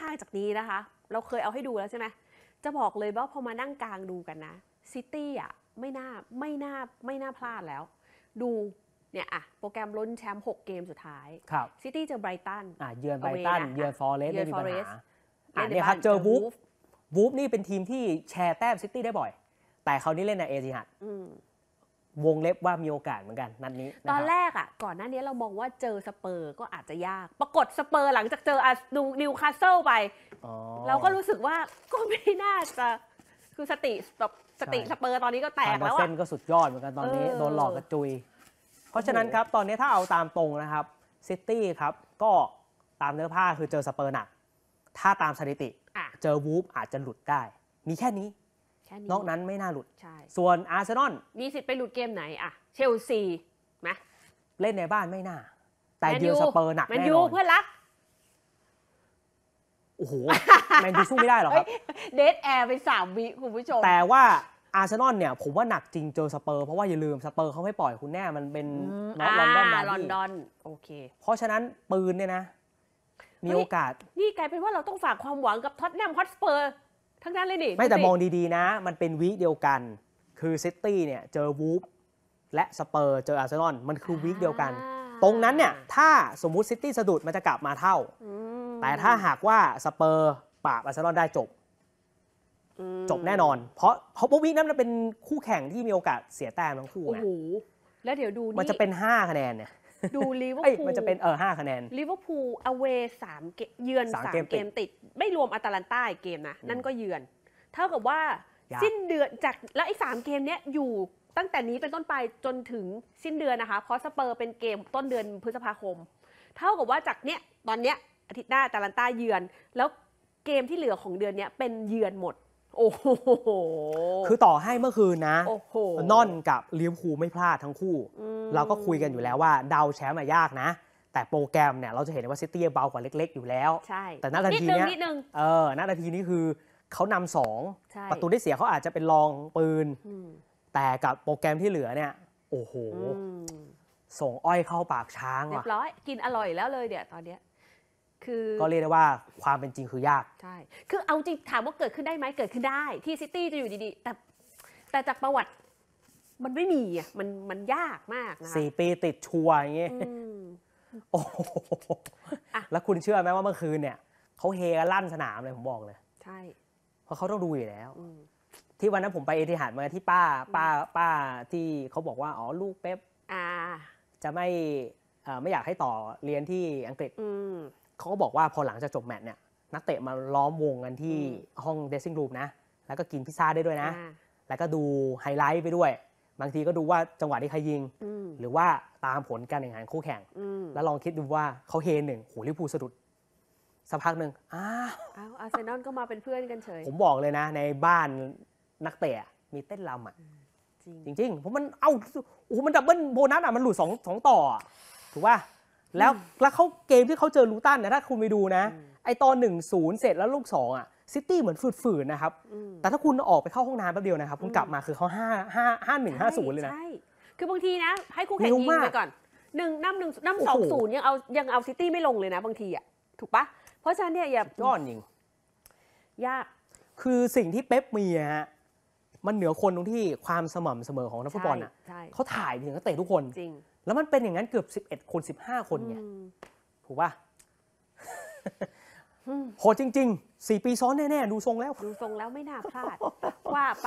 ทางจากนี้นะคะ เราเคยเอาให้ดูแล้วใช่ไหมจะบอกเลยว่าพอมานั่งกลางดูกันนะซิตี้อ่ะไม่น่าไม่น่าไม่น่าพลาดแล้ว ดูเนี่ยอ่ะโปรแกรมลุ้นแชมป์6เกมสุดท้ายครับซิตี้เจอไบรตันอ่ะเยือนไบรตัน เยือนฟอร์เรสไม่อีปัญหอ่ะเนี่ยครับเจอวูฟ วูฟนี่เป็นทีมที่แชร์แต้มซิตี้ได้บ่อย แต่เขานี่เล่นในเอซิฮัตวงเล็บว่ามีโอกาสเหมือนกันนัดนี้ ตอนแรกอ่ะ ก่อนหน้านี้เรามองว่าเจอสเปอร์ก็อาจจะยาก ปรากฏสเปอร์หลังจากเจออาดูนิวคาสเซิลไป เราก็รู้สึกว่าก็ไม่น่าจะคือสติแบบสติสเปอร์ตอนนี้ก็แตกแล้วอ่ะเส้นก็สุดยอดเหมือนกันตอนนี้ โดนหลอกกระจุย เพราะฉะนั้นครับ ตอนนี้ถ้าเอาตามตรงนะครับซิตี้ครับ ก็ตามเนื้อผ้าคือเจอสเปอร์หนัก ถ้าตามสถิติเจอวูฟอาจจะหลุดได้มีแค่นี้แค่นี้นอกนั้นไม่น่าหลุด ส่วนอาร์เซนอล มีสิทธิ์ไปหลุดเกมไหนอะเชลซีไหมเล่นในบ้านไม่น่า แต่เยือสเปอร์หนักแน่นอนยูเพื่อนรัก โอ้โห แมนยูสู้ไม่ได้หรอครับ เดทแอร์ไปสามวิคุณผู้ชม แต่ว่าอาร์เซนอลเนี่ย ผมว่าหนักจริงเจอสเปอร์เพราะว่าอย่าลืมสเปอร์เขาไม่ปล่อยคุณแน่ มันเป็นอลอนดอนลอนดอนโอเค เพราะฉะนั้นปืนเนี่ยนะ มีโอกาส นี่กลายเป็นว่าเราต้องฝากความหวังกับท็อตแนมฮอตสเปอร์ทั้งนั้นเลยดิไม่แต่มองดีๆนะ มันเป็นวีคเดียวกันคือซิตี้เนี่ยเจอวูฟและสเปอร์เจออาร์เซนอลมันคือวีคเดียวกัน ตรงนั้นเนี่ยถ้าสมมุติซิตี้สะดุดมันจะกลับมาเท่า แต่ถ้าหากว่าสเปอร์ปราบ อาร์เซนอลได้จบจบแน่นอน เพราะเพราะวีคนั้นมันเป็นคู่แข่งที่มีโอกาสเสียแต้มทั้งคู่นะแล้วเดี๋ยวดูมันจะเป็น 5 คะแนนเนี่ยดูลิเวอร์พูลมันจะเป็นเออห้าคะแนนลิเวอร์พูลอเวสามเยือนสามเกมติด ไม่รวมอัตแลนต้าเกมนะ นั่นก็เยือน เท่ากับว่า สิ้นเดือนจาก แล้วไอ้สามเกมเนี้ยอยู่ตั้งแต่นี้เป็นต้นไปจนถึงสิ้นเดือนนะคะเพราะสเปอร์เป็นเกมต้นเดือนพฤษภาคม เท่ากับว่าจากเนี้ยตอนเนี้ยอาทิตย์หน้าตาลันต้าเยือนแล้วเกมที่เหลือของเดือนเนี้ยเป็นเยือนหมด โอ้โหคือต่อให้เมื่อคืนนะนอนกับเลี้ยวคูไม่พลาดทั้งคู่เราก็คุยกันอยู่แล้วว่าเดาแชมป์ยากนะ แต่โปรแกรมเนี่ยเราจะเห็นว่าซิตี้เบากว่าเล็ก ๆ อยู่แล้ว ใช่ แต่นาทีนี้เออนาทีนี้คือเขานำสองประตูได้เสียเขาอาจจะเป็นรองปืน แต่กับโปรแกรมที่เหลือเนี่ย โอ้โห ส่งอ้อยเข้าปากช้างว่ะเรียบร้อย กินอร่อยแล้วเลยเดี๋ยวตอนเนี้ยคือก็เรียกได้ว่าความเป็นจริงคือยากใช่คือเอาจริงถามว่าเกิดขึ้นได้ไหมเกิดขึ้นได้ ที่ซิตี้จะอยู่ดีๆ แต่แต่จากประวัติมันไม่มีอ่ะมัน มันยากมากนะคะสี่ปีติดชัวร์อย่างเงี้ยอโอ้โหอะแล้วคุณเชื่อไหมว่าเมื่อคืนเนี่ยเขาเฮลั่นสนามเลยผมบอกเลยใช่ เพราะเขาต้องดูอยู่แล้ว ที่วันนั้นผมไปเอทิหาดมาที่ป้า ป้า ป้าที่เขาบอกว่า อ๋อลูกเป๊ป อ่า จะไม่ไม่อยากให้ต่อเรียนที่อังกฤษ เขาก็บอกว่าพอหลังจากจบแมตช์เนี่ยนักเตะมาล้อมวงกันที่ห้องเดซิ่งรูมนะ แล้วก็กินพิซซ่าได้ด้วยนะ แล้วก็ดูไฮไลท์ไปด้วยบางทีก็ดูว่าจังหวะที่ใครยิง หรือว่าตามผลการแข่งขันคู่แข่งแล้วลองคิดดูว่าเขาเฮหนึ่งโหลิพูสะดุด สักพักหนึ่งอ้าวอาร์เซนอลก็มาเป็นเพื่อนกันเฉย ผมบอกเลยนะ ในบ้านนักเตะมีเต้นรำอ่ะจริงจริงเพราะมันเอ้าโอ้โหมันดับเบิลโบนัสอ่ะมันหลุดสองสองต่อ ถูกป่ะแล้วแล้วเขาเกมที่เขาเจอลูตันนะถ้าคุณไปดูนะไอตอนหนึ่งศูนย์เสร็จแล้วลูกสองอ่ะซิตี้เหมือนฝืดๆนะครับ แต่ถ้าคุณออกไปเข้าห้องน้ำแป๊บเดียวนะครับ คุณกลับมาคือเขาห้าห้าห้าหนึ่งห้าศูนย์เลยนะ ใช่ คือบางทีนะ ให้คู่แข่งยิงไปก่อนหนึ่งน้ำหนึ่งน้ำสองศูนย์ยังเอายังเอาซิตี้ไม่ลงเลยนะบางทีอ่ะถูกปะ เพราะฉะนั้นเนี่ยอย่าย้อนยิง ยาก คือสิ่งที่เป๊ปมีฮะมันเหนือคนตรงที่ความสม่ำเสมอของนักฟุตบอลอ่ะเขาถ่ายถึงนักเตะทุกคน จริง แล้วมันเป็นอย่างนั้นเกือบสิบเอ็ดคนสิบห้าคนเนี่ยถูกปะโหดจริงๆ 4 ปีซ้อนแน่ๆ ดูทรงแล้ว ดูทรงแล้วไม่น่าพลาด ว่าไป